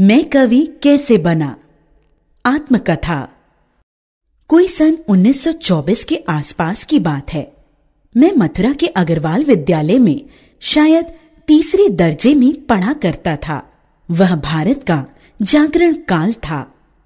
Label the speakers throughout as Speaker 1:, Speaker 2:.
Speaker 1: मैं कवि कैसे बना आत्मकथा कोई सन 1924 के आसपास की बात है मैं मथुरा के अग्रवाल विद्यालय में शायद तीसरे दर्जे में पढ़ा करता था वह भारत का जागरण काल था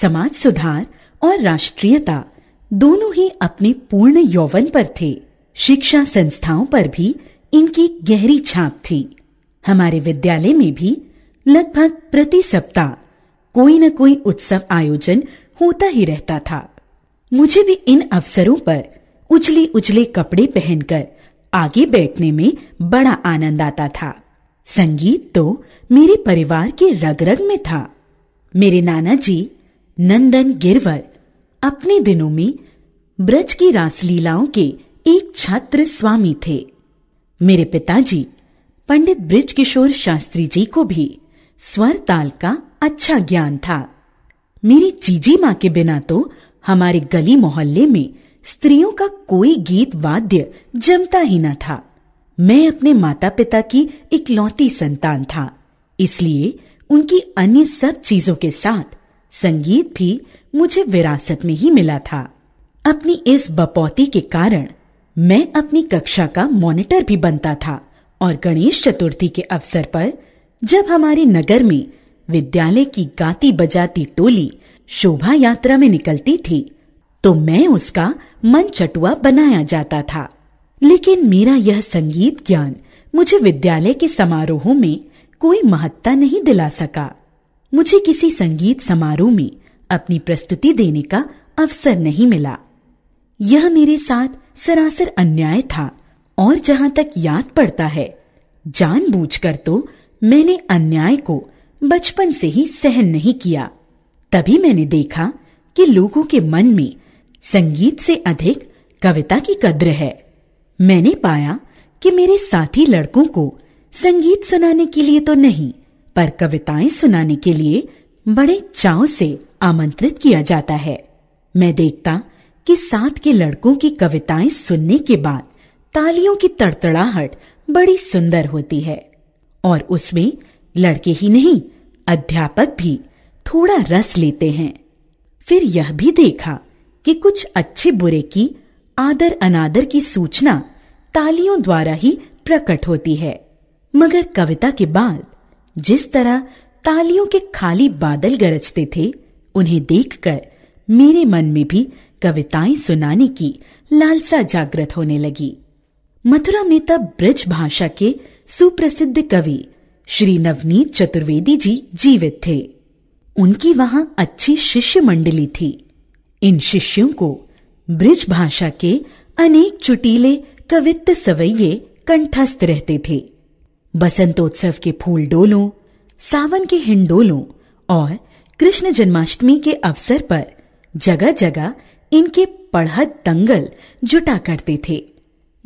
Speaker 1: समाज सुधार और राष्ट्रीयता दोनों ही अपने पूर्ण यौवन पर थे शिक्षा संस्थाओं पर भी इनकी गहरी छाप थी हमारे विद्यालय में भी लगभग प्रति सप्ताह कोई न कोई उत्सव आयोजन होता ही रहता था मुझे भी इन अवसरों पर उजले उजले कपड़े पहनकर आगे बैठने में बड़ा आनंद आता था संगीत तो मेरे परिवार के रग रग में था मेरे नाना जी नंदन गिरवर अपने दिनों में ब्रज की रासलीलाओं के एक छात्र स्वामी थे मेरे पिताजी पंडित ब्रिज किशोर शास्त्री जी को भी स्वर ताल का अच्छा ज्ञान था मेरी जीजी माँ के बिना तो हमारे गली मोहल्ले में स्त्रियों का कोई गीत वाद्य जमता ही न था मैं अपने माता पिता की इकलौती संतान था इसलिए उनकी अन्य सब चीजों के साथ संगीत भी मुझे विरासत में ही मिला था अपनी इस बपौती के कारण मैं अपनी कक्षा का मॉनिटर भी बनता था और गणेश चतुर्थी के अवसर पर जब हमारे नगर में विद्यालय की गाती बजाती टोली शोभा यात्रा में निकलती थी तो मैं उसका मन चटुआ बनाया जाता था लेकिन मेरा यह संगीत ज्ञान मुझे विद्यालय के समारोहों में कोई महत्ता नहीं दिला सका मुझे किसी संगीत समारोह में अपनी प्रस्तुति देने का अवसर नहीं मिला यह मेरे साथ सरासर अन्याय था और जहां तक याद पड़ता है जानबूझकर तो मैंने अन्याय को बचपन से ही सहन नहीं किया तभी मैंने देखा कि लोगों के मन में संगीत से अधिक कविता की कद्र है मैंने पाया कि मेरे साथी लड़कों को संगीत सुनाने के लिए तो नहीं पर कविताएं सुनाने के लिए बड़े चाव से आमंत्रित किया जाता है मैं देखता कि साथ के लड़कों की कविताएं सुनने के बाद तालियों की तड़तड़ाहट बड़ी सुंदर होती है और उसमें लड़के ही नहीं अध्यापक भी थोड़ा रस लेते हैं फिर यह भी देखा कि कुछ अच्छे बुरे की आदर अनादर की सूचना तालियों द्वारा ही प्रकट होती है मगर कविता के बाद जिस तरह तालियों के खाली बादल गरजते थे उन्हें देखकर मेरे मन में भी कविताएं सुनाने की लालसा जागृत होने लगी मथुरा में तब ब्रज भाषा के सुप्रसिद्ध कवि श्री नवनीत चतुर्वेदी जी जीवित थे उनकी वहां अच्छी शिष्य मंडली थी इन शिष्यों को ब्रिज भाषा के अनेक चुटीले कवित्त सवैये कंठस्थ रहते थे बसंतोत्सव के फूल डोलों सावन के हिंडोलों और कृष्ण जन्माष्टमी के अवसर पर जगह जगह इनके पढ़त दंगल जुटा करते थे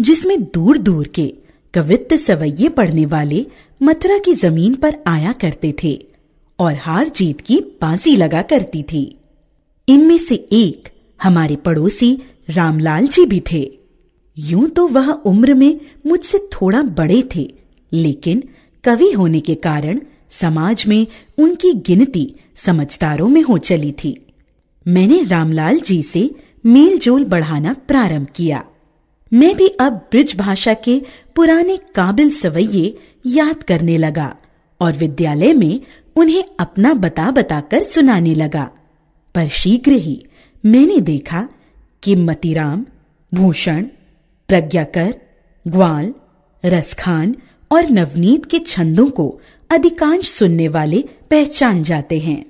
Speaker 1: जिसमें दूर दूर के कवित्त सवैये पढ़ने वाले मथुरा की जमीन पर आया करते थे और हार जीत की बाजी लगा करती थी इनमें से एक हमारे पड़ोसी रामलाल जी भी थे यूं तो वह उम्र में मुझसे थोड़ा बड़े थे लेकिन कवि होने के कारण समाज में उनकी गिनती समझदारों में हो चली थी मैंने रामलाल जी से मेलजोल बढ़ाना प्रारंभ किया मैं भी अब ब्रिज भाषा के पुराने काबिल सवैये याद करने लगा और विद्यालय में उन्हें अपना बता बताकर सुनाने लगा पर शीघ्र ही मैंने देखा कि मतीराम भूषण प्रज्ञाकर ग्वाल रसखान और नवनीत के छंदों को अधिकांश सुनने वाले पहचान जाते हैं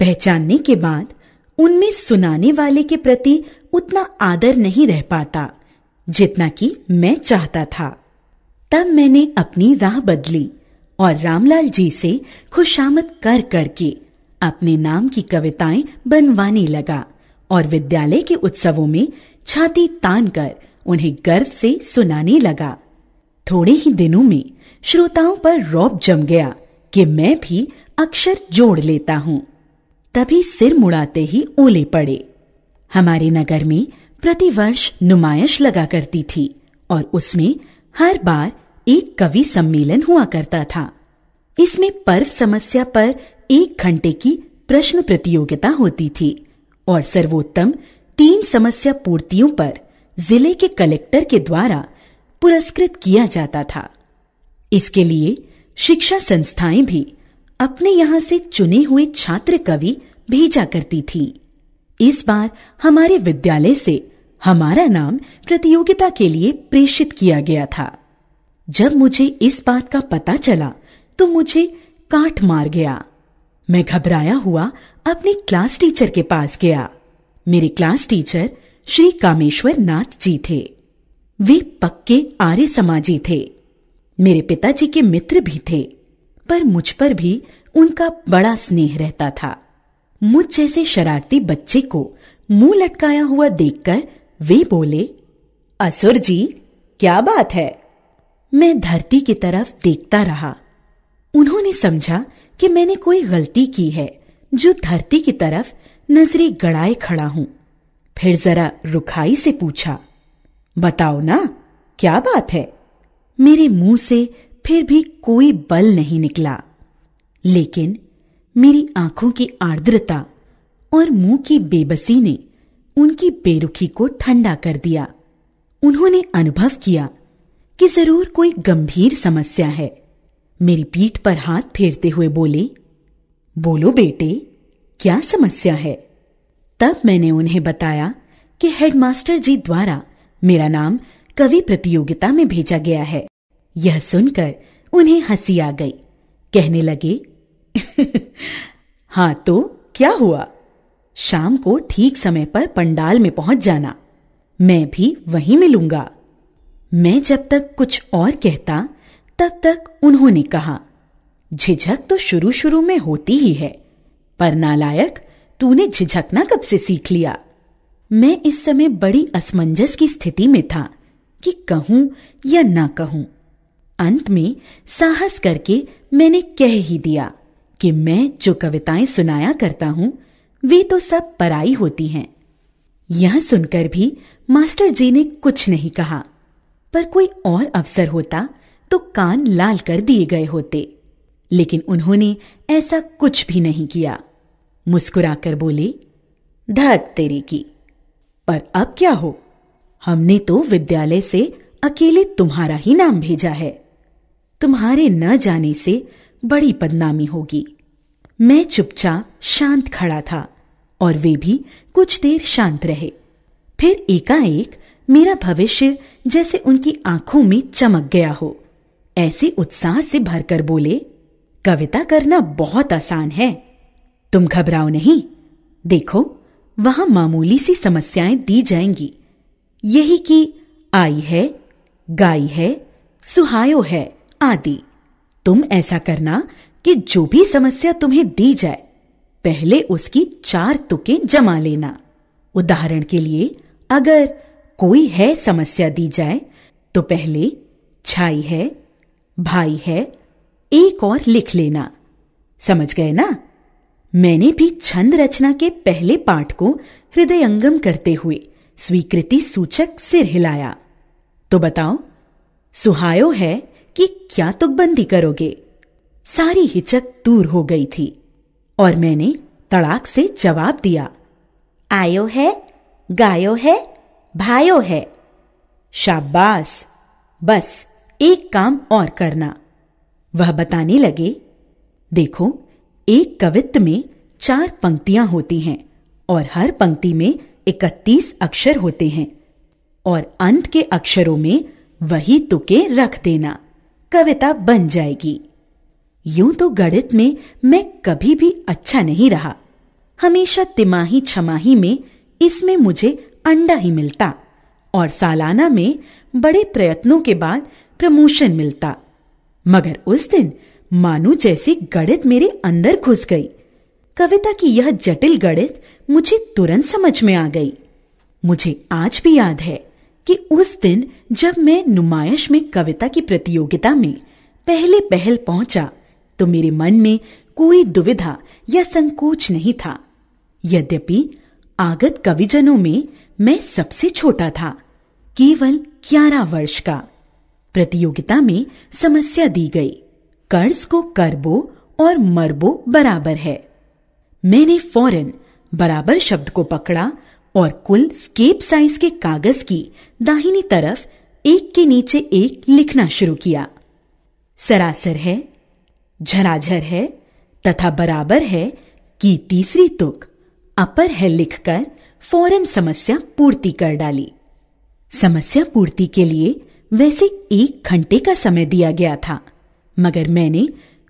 Speaker 1: पहचानने के बाद उनमें सुनाने वाले के प्रति उतना आदर नहीं रह पाता जितना कि मैं चाहता था तब मैंने अपनी राह बदली और रामलाल जी से खुशामद कर करके अपने नाम की कविताएं बनवाने लगा और विद्यालय के उत्सवों में छाती तान कर उन्हें गर्व से सुनाने लगा थोड़े ही दिनों में श्रोताओं पर रौब जम गया कि मैं भी अक्षर जोड़ लेता हूँ तभी सिर मुड़ाते ही ओले पड़े हमारे नगर में प्रतिवर्ष नुमाइश लगा करती थी और उसमें हर बार एक कवि सम्मेलन हुआ करता था इसमें पर्व समस्या पर एक घंटे की प्रश्न प्रतियोगिता होती थी और सर्वोत्तम तीन समस्या पूर्तियों पर जिले के कलेक्टर के द्वारा पुरस्कृत किया जाता था इसके लिए शिक्षा संस्थाएं भी अपने यहां से चुने हुए छात्र कवि भेजा करती थीं। इस बार हमारे विद्यालय से हमारा नाम प्रतियोगिता के लिए प्रेषित किया गया था जब मुझे इस बात का पता चला तो मुझे काट मार गया मैं घबराया हुआ अपने क्लास टीचर के पास गया मेरे क्लास टीचर श्री कामेश्वर नाथ जी थे वे पक्के आर्य समाजी थे मेरे पिताजी के मित्र भी थे पर मुझ पर भी उनका बड़ा स्नेह रहता था मुझ जैसे शरारती बच्चे को मुंह लटकाया हुआ देखकर वे बोले असुर जी क्या बात है मैं धरती की तरफ देखता रहा उन्होंने समझा कि मैंने कोई गलती की है जो धरती की तरफ नजरे गड़ाए खड़ा हूं फिर जरा रुखाई से पूछा बताओ ना क्या बात है मेरे मुंह से फिर भी कोई बल नहीं निकला लेकिन मेरी आंखों की आर्द्रता और मुंह की बेबसी ने उनकी बेरुखी को ठंडा कर दिया उन्होंने अनुभव किया कि जरूर कोई गंभीर समस्या है मेरी पीठ पर हाथ फेरते हुए बोले बोलो बेटे क्या समस्या है तब मैंने उन्हें बताया कि हेडमास्टर जी द्वारा मेरा नाम कवि प्रतियोगिता में भेजा गया है यह सुनकर उन्हें हंसी आ गई कहने लगे हाँ तो क्या हुआ शाम को ठीक समय पर पंडाल में पहुंच जाना मैं भी वहीं मिलूंगा मैं जब तक कुछ और कहता तब तक उन्होंने कहा झिझक तो शुरू शुरू में होती ही है पर नालायक तूने झिझकना कब से सीख लिया मैं इस समय बड़ी असमंजस की स्थिति में था कि कहूं या ना कहूं अंत में साहस करके मैंने कह ही दिया कि मैं जो कविताएं सुनाया करता हूं वे तो सब पराई होती हैं यह सुनकर भी मास्टर जी ने कुछ नहीं कहा पर कोई और अवसर होता तो कान लाल कर दिए गए होते लेकिन उन्होंने ऐसा कुछ भी नहीं किया मुस्कुराकर बोले धत तेरी की पर अब क्या हो हमने तो विद्यालय से अकेले तुम्हारा ही नाम भेजा है तुम्हारे न जाने से बड़ी बदनामी होगी मैं चुपचाप शांत खड़ा था और वे भी कुछ देर शांत रहे फिर एकाएक मेरा भविष्य जैसे उनकी आंखों में चमक गया हो ऐसे उत्साह से भरकर बोले कविता करना बहुत आसान है तुम घबराओ नहीं देखो वहां मामूली सी समस्याएं दी जाएंगी यही कि आई है गाय है सुहायो है आदि तुम ऐसा करना कि जो भी समस्या तुम्हें दी जाए पहले उसकी चार तुके जमा लेना उदाहरण के लिए अगर कोई है समस्या दी जाए तो पहले छाई है भाई है एक और लिख लेना समझ गए ना मैंने भी छंद रचना के पहले पाठ को हृदयंगम करते हुए स्वीकृति सूचक सिर हिलाया तो बताओ सुहायो है कि क्या तुम बंदी करोगे सारी हिचक दूर हो गई थी और मैंने तड़ाक से जवाब दिया आयो है गायो है भायो है शाबाश बस एक काम और करना वह बताने लगे देखो एक कवित्व में चार पंक्तियां होती हैं और हर पंक्ति में इकतीस अक्षर होते हैं और अंत के अक्षरों में वही तुके रख देना कविता बन जाएगी यूं तो गणित में मैं कभी भी अच्छा नहीं रहा हमेशा तिमाही छमाही में इसमें मुझे अंडा ही मिलता और सालाना में बड़े प्रयत्नों के बाद प्रमोशन मिलता मगर उस दिन मानू जैसे गणित मेरे अंदर घुस गई कविता की यह जटिल गणित मुझे तुरंत समझ में आ गई मुझे आज भी याद है कि उस दिन जब मैं नुमाइश में कविता की प्रतियोगिता में पहले पहल पहुंचा तो मेरे मन में कोई दुविधा या संकोच नहीं था यद्यपि आगत कविजनों में मैं सबसे छोटा था केवल ग्यारह वर्ष का प्रतियोगिता में समस्या दी गई कर्ज को करबो और मरबो बराबर है मैंने फौरन बराबर शब्द को पकड़ा और कुल स्केप साइज के कागज की दाहिनी तरफ एक के नीचे एक लिखना शुरू किया सरासर है झराझर है तथा बराबर है कि तीसरी तुक अपर है लिखकर फौरन समस्या पूर्ति कर डाली समस्या पूर्ति के लिए वैसे एक घंटे का समय दिया गया था मगर मैंने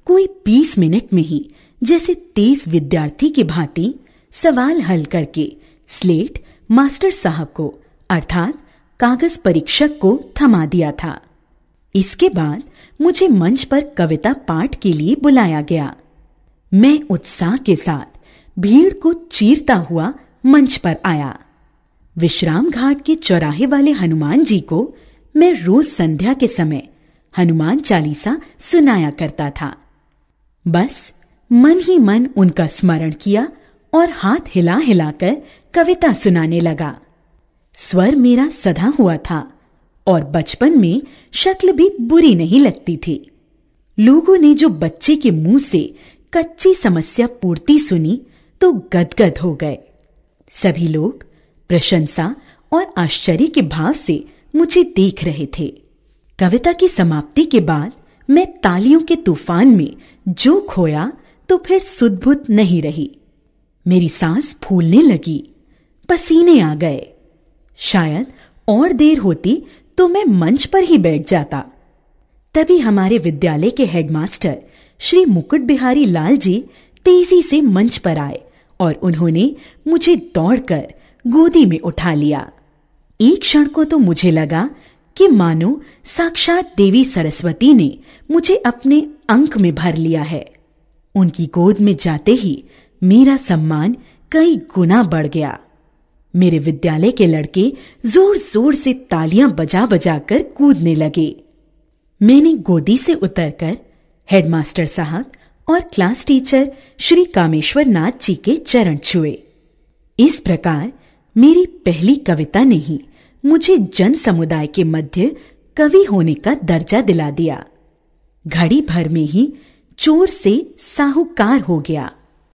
Speaker 1: कोई बीस मिनट में ही जैसे तेज विद्यार्थी की भांति सवाल हल करके स्लेट मास्टर साहब को अर्थात कागज परीक्षक को थमा दिया था इसके बाद मुझे मंच पर कविता पाठ के लिए बुलाया गया मैं उत्साह के साथ भीड़ को चीरता हुआ मंच पर आया विश्राम घाट के चौराहे वाले हनुमान जी को मैं रोज संध्या के समय हनुमान चालीसा सुनाया करता था बस मन ही मन उनका स्मरण किया और हाथ हिला हिलाकर कविता सुनाने लगा स्वर मेरा सधा हुआ था और बचपन में शक्ल भी बुरी नहीं लगती थी लोगों ने जो बच्चे के मुंह से कच्ची समस्या पूर्ति सुनी तो गदगद हो गए सभी लोग प्रशंसा और आश्चर्य के भाव से मुझे देख रहे थे कविता की समाप्ति के बाद मैं तालियों के तूफान में जो खोया तो फिर सुदबुद नहीं रही मेरी सांस फूलने लगी पसीने आ गए शायद और देर होती तो मैं मंच पर ही बैठ जाता तभी हमारे विद्यालय के हेडमास्टर श्री मुकुट बिहारी लाल जी तेजी से मंच पर आए और उन्होंने मुझे दौड़कर गोदी में उठा लिया एक क्षण को तो मुझे लगा कि मानो साक्षात देवी सरस्वती ने मुझे अपने अंक में भर लिया है उनकी गोद में जाते ही मेरा सम्मान कई गुना बढ़ गया मेरे विद्यालय के लड़के जोर जोर से तालियां बजा बजा कर कूदने लगे मैंने गोदी से उतरकर हेडमास्टर साहब और क्लास टीचर श्री कामेश्वर नाथ जी के चरण छुए इस प्रकार मेरी पहली कविता ने ही मुझे जन समुदाय के मध्य कवि होने का दर्जा दिला दिया घड़ी भर में ही चोर से साहूकार हो गया